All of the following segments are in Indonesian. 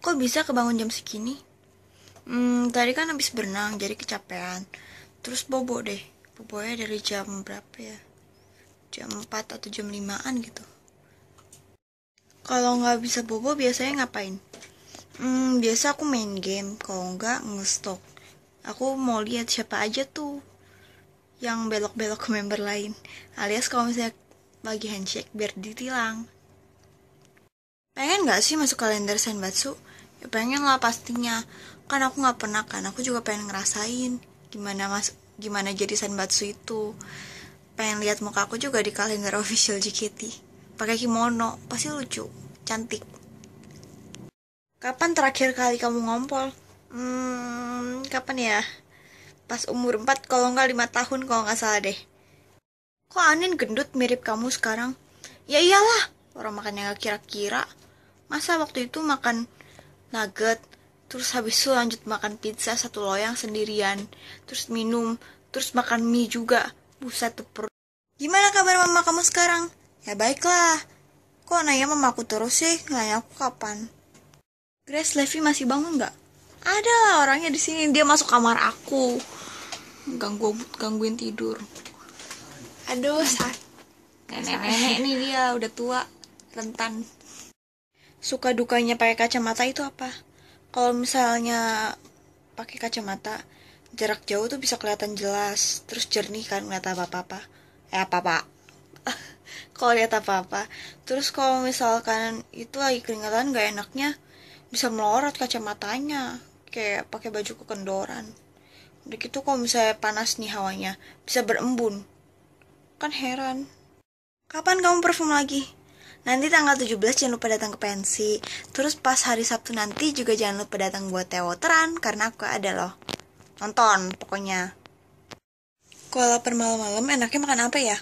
kok bisa kebangun jam segini? Hmm, tadi kan habis berenang, jadi kecapean. Terus bobo deh. Bobonya dari jam berapa ya? Jam 4 atau jam 5-an gitu. Kalau nggak bisa bobo, biasanya ngapain? Hmm, biasa aku main game, kalau nggak ngestok. Aku mau lihat siapa aja tuh yang belok-belok ke member lain. Alias kalau misalnya bagi handshake biar ditilang. Pengen nggak sih masuk kalender Senbatsu? kepengen lah pastinya kan aku nggak pernah kan aku juga pengen ngerasain gimana mas gimana jadi senbatsu itu pengen lihat muka aku juga di kalender official JKT pakai kimono pasti lucu cantik kapan terakhir kali kamu ngompol hmm kapan ya pas umur 4 kalau nggak 5 tahun kalau nggak salah deh kok Anin gendut mirip kamu sekarang ya iyalah orang makannya nggak kira-kira masa waktu itu makan nugget, terus habis itu lanjut makan pizza satu loyang sendirian, terus minum, terus makan mie juga. Buset tuh perut. Gimana kabar mama kamu sekarang? Ya baiklah. Kok nanya mama aku terus sih? Nanya aku kapan? Grace Levy masih bangun nggak? Ada lah orangnya di sini. Dia masuk kamar aku. Ganggu gangguin tidur. Aduh, sakit. Nenek-nenek nih dia udah tua, rentan suka dukanya pakai kacamata itu apa? Kalau misalnya pakai kacamata jarak jauh tuh bisa kelihatan jelas, terus jernih kan nggak tahu apa-apa. Eh apa-apa. kalau lihat apa-apa. Terus kalau misalkan itu lagi keringetan nggak enaknya bisa melorot kacamatanya kayak pakai baju kekendoran. Udah gitu kalau misalnya panas nih hawanya bisa berembun. Kan heran. Kapan kamu perform lagi? Nanti tanggal 17 jangan lupa datang ke pensi. Terus pas hari Sabtu nanti juga jangan lupa datang buat teh wateran karena aku ada loh. Nonton pokoknya. Kalau lapar malam-malam enaknya makan apa ya?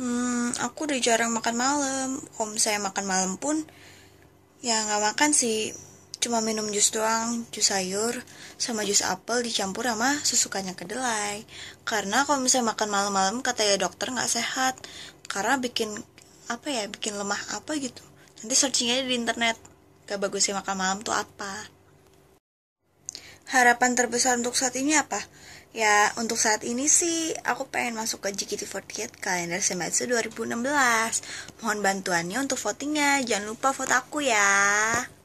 Hmm, aku udah jarang makan malam. Kalau misalnya makan malam pun ya nggak makan sih. Cuma minum jus doang, jus sayur sama jus apel dicampur sama susukannya kedelai. Karena kalau misalnya makan malam-malam katanya dokter nggak sehat karena bikin apa ya bikin lemah apa gitu nanti searching aja di internet gak bagus sih makan malam tuh apa harapan terbesar untuk saat ini apa ya untuk saat ini sih aku pengen masuk ke JKT48 kalender semester 2016 mohon bantuannya untuk votingnya jangan lupa vote aku ya